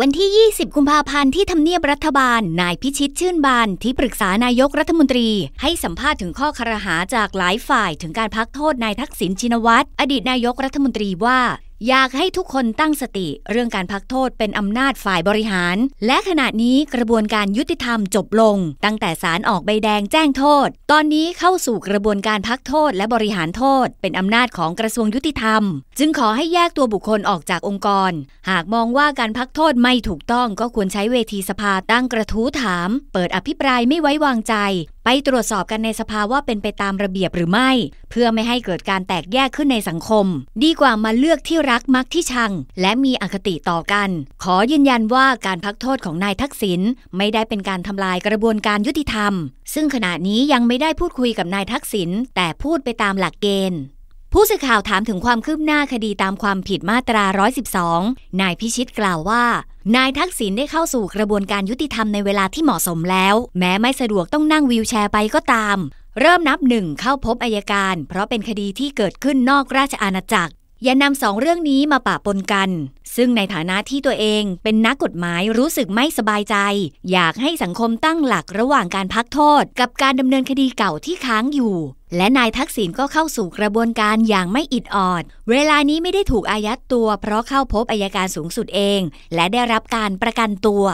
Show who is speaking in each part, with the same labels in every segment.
Speaker 1: วันที่ 20กุมภาพันธ์ ที่ทำเนียบรัฐบาล นายพิชิตชื่นบาน ที่ปรึกษานายกรัฐมนตรี ให้สัมภาษณ์ถึงข้อครหาจากหลายฝ่าย ถึงการพักโทษนายทักษิณ ชินวัตร อดีตนายกรัฐมนตรีว่าอยากให้ทุกคนตั้งสติ เรื่องการพักโทษเป็นอำนาจฝ่ายบริหาร และขณะนี้กระบวนการยุติธรรมจบลง ตั้งแต่ศาลออกใบแดงแจ้งโทษ ตอนนี้เข้าสู่กระบวนการพักโทษและบริหารโทษ เป็นอำนาจของกระทรวงยุติธรรม จึงขอให้แยกตัวบุคคลออกจากองค์กร หากมองว่าการพักโทษไม่ถูกต้อง ก็ควรใช้เวทีสภาตั้งกระทู้ถาม เปิดอภิปรายไม่ไว้วางใจไปตรวจสอบกันในสภาว่าเป็นไปตามระเบียบหรือไม่ เพื่อไม่ให้เกิดการแตกแยกขึ้นในสังคม ดีกว่ามาเลือกที่รักมักที่ชัง และมีอคติต่อกัน ขอยืนยันว่าการพักโทษของนายทักษิณไม่ได้เป็นการทำลายกระบวนการยุติธรรม ซึ่งขณะนี้ยังไม่ได้พูดคุยกับนายทักษิณแต่พูดไปตามหลักเกณฑ์ผู้สื่อข่าวถามถึงความคืบหน้าคดีตามความผิดมาตรา 112 นายพิชิตกล่าวว่านายทักษิณได้เข้าสู่กระบวนการยุติธรรมในเวลาที่เหมาะสมแล้ว แม้ไม่สะดวกต้องนั่งวีลแชร์ไปก็ตาม เริ่มนับหนึ่งเข้าพบอายการ เพราะเป็นคดีที่เกิดขึ้นนอกราชอาณาจักรอย่านำสองเรื่องนี้มาปะปนกัน ซึ่งในฐานะที่ตัวเองเป็นนักกฎหมายรู้สึกไม่สบายใจ อยากให้สังคมตั้งหลักระหว่างการพักโทษ กับการดำเนินคดีเก่าที่ค้างอยู่ และนายทักษิณก็เข้าสู่กระบวนการอย่างไม่อิดออด เวลานี้ไม่ได้ถูกอายัดตัวเพราะเข้าพบอายการสูงสุดเอง และได้รับการประกันตัว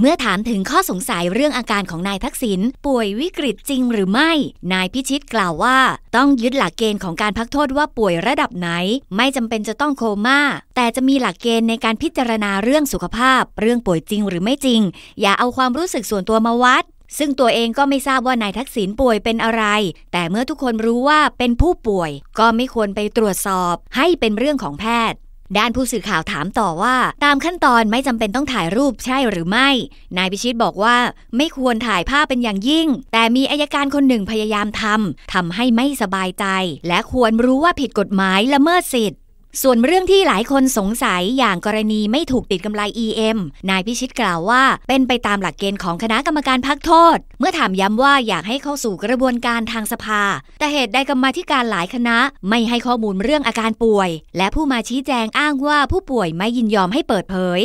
Speaker 1: เมื่อถามถึงข้อสงสัยเรื่องอาการของนายทักษิณป่วยวิกฤตจริงหรือไม่ นายพิชิตกล่าวว่า ต้องยึดหลักเกณฑ์ของการพักโทษว่าป่วยระดับไหน ไม่จำเป็นจะต้องโคม่า แต่จะมีหลักเกณฑ์ในการพิจารณาเรื่องสุขภาพ เรื่องป่วยจริงหรือไม่จริง อย่าเอาความรู้สึกส่วนตัวมาวัด ซึ่งตัวเองก็ไม่ทราบว่านายทักษิณป่วยเป็นอะไร แต่เมื่อทุกคนรู้ว่าเป็นผู้ป่วย ก็ไม่ควรไปตรวจสอบ ให้เป็นเรื่องของแพทย์ด้านผู้สื่อข่าวถามต่อว่า ตามขั้นตอนไม่จำเป็นต้องถ่ายรูปใช่หรือไม่ นายพิชิตบอกว่าไม่ควรถ่ายภาพเป็นอย่างยิ่ง แต่มีอายการคนหนึ่งพยายามทำทำให้ไม่สบายใจ และควรรู้ว่าผิดกฎหมายละเมิดสิทธิส่วนเรื่องที่หลายคนสงสัยอย่างกรณีไม่ถูกติดกำไร EM นายพิชิตกล่าวว่า เป็นไปตามหลักเกณฑ์ของคณะกรรมการพักโทษ เมื่อถามย้ำว่าอยากให้เข้าสู่กระบวนการทางสภา แต่เหตุใดกรรมธิการหลายคณะไม่ให้ข้อมูลเรื่องอาการป่วย และผู้มาชี้แจงอ้างว่าผู้ป่วยไม่ยินยอมให้เปิดเผย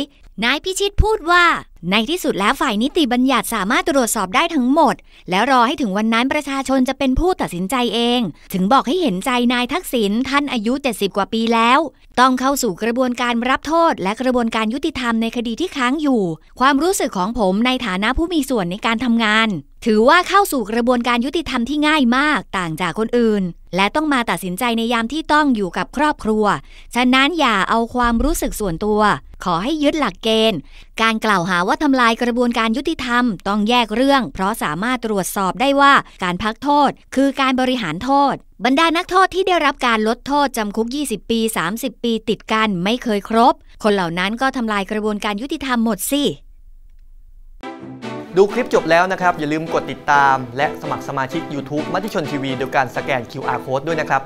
Speaker 1: นายพิชิตพูดว่า ในที่สุดแล้ว ฝ่ายนิติบัญญัติสามารถตรวจสอบได้ทั้งหมด แล้วรอให้ถึงวันนั้นประชาชนจะเป็นผู้ตัดสินใจเอง ถึงบอกให้เห็นใจนายทักษิณท่านอายุ70กว่าปีแล้ว ต้องเข้าสู่กระบวนการรับโทษและกระบวนการยุติธรรมในคดีที่ค้างอยู่ ความรู้สึกของผมในฐานะผู้มีส่วนในการทำงานถือว่าเข้าสู่กระบวนการยุติธรรมที่ง่ายมากต่างจากคนอื่น และต้องมาตัดสินใจในยามที่ต้องอยู่กับครอบครัว ฉะนั้นอย่าเอาความรู้สึกส่วนตัว ขอให้ยึดหลักเกณฑ์การกล่าวหาว่าทำลายกระบวนการยุติธรรมต้องแยกเรื่อง เพราะสามารถตรวจสอบได้ว่าการพักโทษ คือการบริหารโทษ บรรดานักโทษที่ได้รับการลดโทษจำคุก 20 ปี 30 ปีติดกันไม่เคยครบ คนเหล่านั้นก็ทำลายกระบวนการยุติธรรมหมดสิดูคลิปจบแล้วนะครับ อย่าลืมกดติดตามและสมัครสมาชิก YouTube มัติชนทีวีโดยการสแกน QR Code ด้วยนะครับ